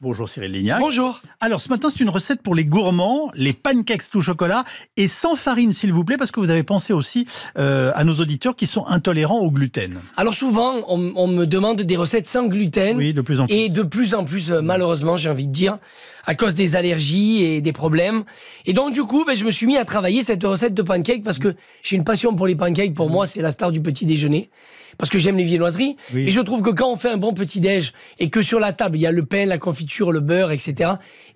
Bonjour Cyril Lignac. Bonjour. Alors ce matin, c'est une recette pour les gourmands, les pancakes tout chocolat et sans farine s'il vous plaît, parce que vous avez pensé aussi euh, à nos auditeurs qui sont intolérants au gluten. Alors souvent, on, me demande des recettes sans gluten. de plus Et de plus en plus, euh, malheureusement, j'ai envie de dire, à cause des allergies et des problèmes. Et donc du coup, ben, je me suis mis à travailler cette recette de pancakes parce que j'ai une passion pour les pancakes. Pour moi, c'est la star du petit déjeuner. Parce que j'aime les viennoiseries. Et je trouve que quand on fait un bon petit déj et que sur la table, il y a le pain, la confiture, le beurre, etc.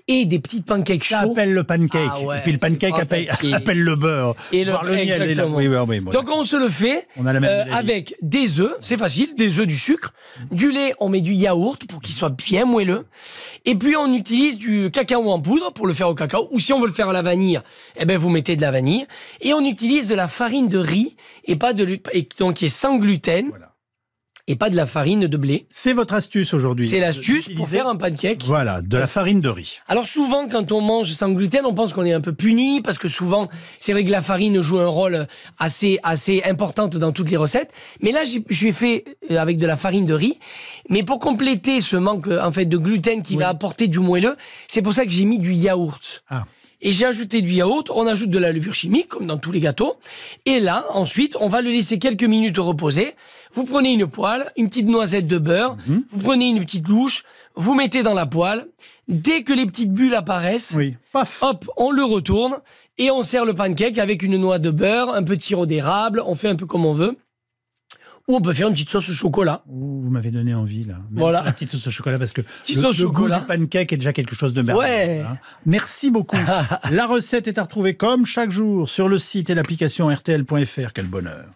Et des petites pancakes Ça appelle le pancake. Ah et puis le pancake appelle, le beurre. Et le, miel Donc on se le fait euh, avec des œufs, c'est facile, des œufs, du sucre, du lait, on met du yaourt pour qu'il soit bien moelleux. Et puis on utilise du cacao en poudre pour le faire au cacao. Ou si on veut le faire à la vanille, eh ben vous mettez de la vanille. Et on utilise de la farine de riz et pas de et donc qui est sans gluten. Voilà et pas de la farine de blé. C'est votre astuce aujourd'hui. C'est l'astuce pour faire un pancake. Voilà, de la farine de riz. Alors souvent, quand on mange sans gluten, on pense qu'on est un peu puni parce que souvent, c'est vrai que la farine joue un rôle assez assez importante dans toutes les recettes. Mais là, j'ai fait euh, avec de la farine de riz. Mais pour compléter ce manque en fait de gluten qui va apporter du moelleux, c'est pour ça que j'ai mis du yaourt. Ah. Et j'ai ajouté du yaourt, on ajoute de la levure chimique, comme dans tous les gâteaux. Et là, ensuite, on va le laisser quelques minutes reposer. Vous prenez une poêle, une petite noisette de beurre, mhm. vous prenez une petite louche, vous mettez dans la poêle. Dès que les petites bulles apparaissent, hop, on le retourne et on sert le pancake avec une noix de beurre, un peu de sirop d'érable, on fait un peu comme on veut ou on peut faire une petite sauce au chocolat. vous m'avez donné envie là. voilà. Une petite sauce au chocolat parce que le, chocolat. goût du pancake est déjà quelque chose de merveilleux. Ouais. Hein. Merci beaucoup. la recette est à retrouver comme chaque jour sur le site et l'application rtl.fr. Quel bonheur.